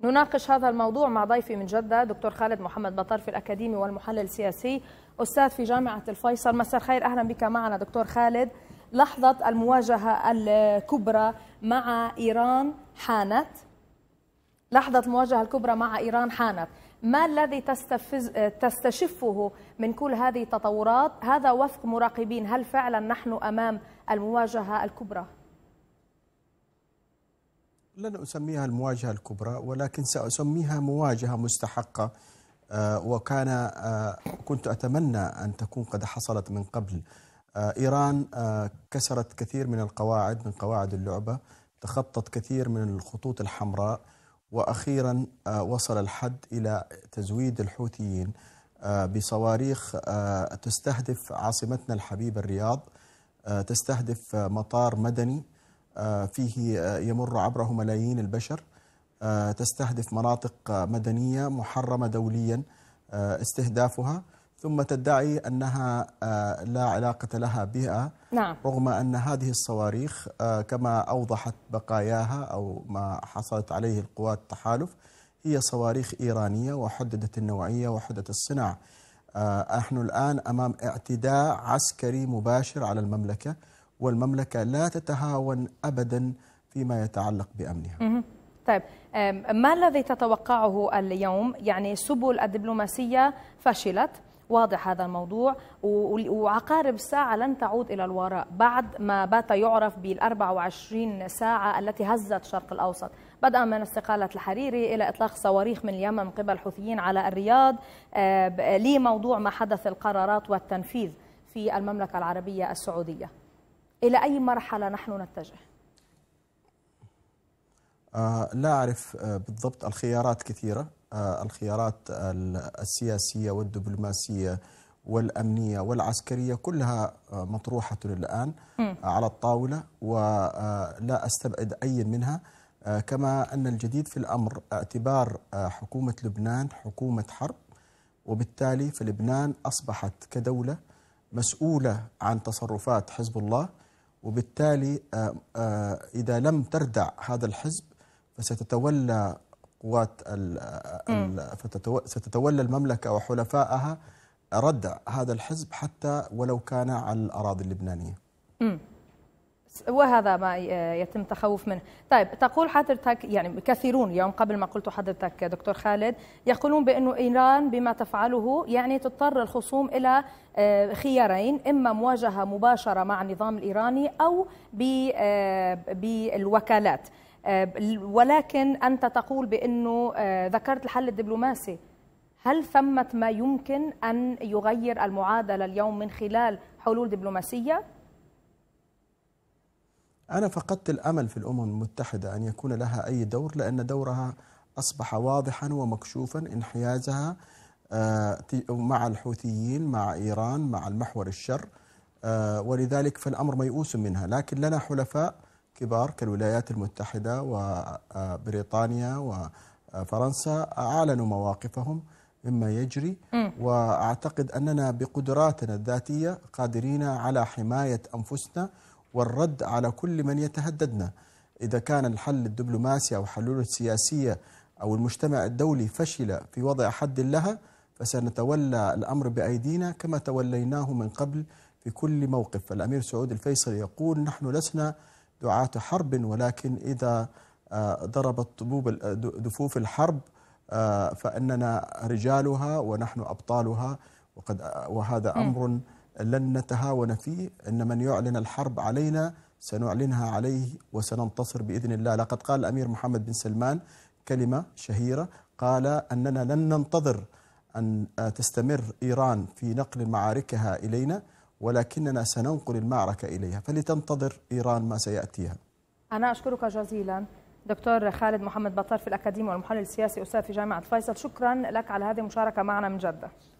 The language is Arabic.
نناقش هذا الموضوع مع ضيفي من جدة دكتور خالد محمد بطرف الأكاديمي والمحلل السياسي أستاذ في جامعة الفيصل مساء الخير أهلا بك معنا دكتور خالد لحظة المواجهة الكبرى مع إيران حانت لحظة المواجهة الكبرى مع إيران حانت ما الذي تستفز تستشفه من كل هذه التطورات هذا وفق مراقبين هل فعلا نحن أمام المواجهة الكبرى؟ لن أسميها المواجهة الكبرى ولكن سأسميها مواجهة مستحقة آه، وكان آه، كنت أتمنى أن تكون قد حصلت من قبل آه، إيران كسرت كثير من القواعد من قواعد اللعبة تخطت كثير من الخطوط الحمراء وأخيرا وصل الحد إلى تزويد الحوثيين بصواريخ تستهدف عاصمتنا الحبيبة الرياض تستهدف مطار مدني فيه آه، يمر عبره ملايين البشر آه، تستهدف مناطق آه، مدنية محرمة دوليا استهدافها ثم تدعي أنها لا علاقة لها بها نعم. رغم أن هذه الصواريخ كما أوضحت بقاياها أو ما حصلت عليه القوات التحالف هي صواريخ إيرانية وحددت النوعية وحددت الصناعة نحن الآن أمام اعتداء عسكري مباشر على المملكة والمملكة لا تتهاون أبدا فيما يتعلق بأمنها طيب ما الذي تتوقعه اليوم يعني سبل الدبلوماسية فشلت واضح هذا الموضوع وعقارب الساعة لن تعود إلى الوراء بعد ما بات يعرف بال 24 ساعة التي هزت الشرق الأوسط بدءا من استقالة الحريري إلى إطلاق صواريخ من اليمن من قبل الحوثيين على الرياض لموضوع ما حدث القرارات والتنفيذ في المملكة العربية السعودية إلى أي مرحلة نحن نتجه؟ آه لا أعرف آه، بالضبط الخيارات كثيرة آه الخيارات السياسية والدبلوماسية والأمنية والعسكرية كلها آه، مطروحة الآن م. آه، على الطاولة ولا أستبعد أي منها كما أن الجديد في الأمر اعتبار حكومة لبنان حكومة حرب وبالتالي فلبنان أصبحت كدولة مسؤولة عن تصرفات حزب الله وبالتالي آه، آه، إذا لم تردع هذا الحزب فستتولى قوات آه، ستتولى المملكة وحلفائها ردع هذا الحزب حتى ولو كان على الأراضي اللبنانية وهذا ما آه، يتم تخوف منه طيب تقول حضرتك يعني كثيرون يوم قبل ما قلت حضرتك دكتور خالد يقولون بأنه إيران بما تفعله يعني تضطر الخصوم إلى آه، خيارين إما مواجهة مباشرة مع النظام الإيراني أو آه، بالوكالات ولكن أنت تقول بأنه ذكرت الحل الدبلوماسي هل ثمت ما يمكن أن يغير المعادلة اليوم من خلال حلول دبلوماسية؟ أنا فقدت الأمل في الأمم المتحدة أن يكون لها أي دور لأن دورها أصبح واضحا ومكشوفا انحيازها آه، مع الحوثيين مع إيران مع المحور الشر آه، ولذلك فالأمر ميؤوس منها لكن لنا حلفاء كبار كالولايات المتحدة وبريطانيا آه، وفرنسا أعلنوا مواقفهم مما يجري وأعتقد أننا بقدراتنا الذاتية قادرين على حماية أنفسنا والرد على كل من يتهددنا إذا كان الحل الدبلوماسي أو حلول السياسية أو المجتمع الدولي فشل في وضع حد لها فسنتولى الأمر بأيدينا كما توليناه من قبل في كل موقف الأمير سعود الفيصل يقول نحن لسنا دعاة حرب ولكن إذا آه، ضربت آه، دفوف الحرب آه، فإننا رجالها ونحن أبطالها وقد وهذا أمر لن نتهاون فيه إن من يعلن الحرب علينا سنعلنها عليه وسننتصر بإذن الله لقد قال الأمير محمد بن سلمان كلمة شهيرة قال أننا لن ننتظر أن تستمر إيران في نقل معاركها إلينا ولكننا سننقل المعركة إليها فلتنتظر إيران ما سيأتيها أنا أشكرك جزيلا دكتور خالد محمد بطار في الأكاديمية والمحلل السياسي أستاذ في جامعة فيصل شكرا لك على هذه المشاركة معنا من جدة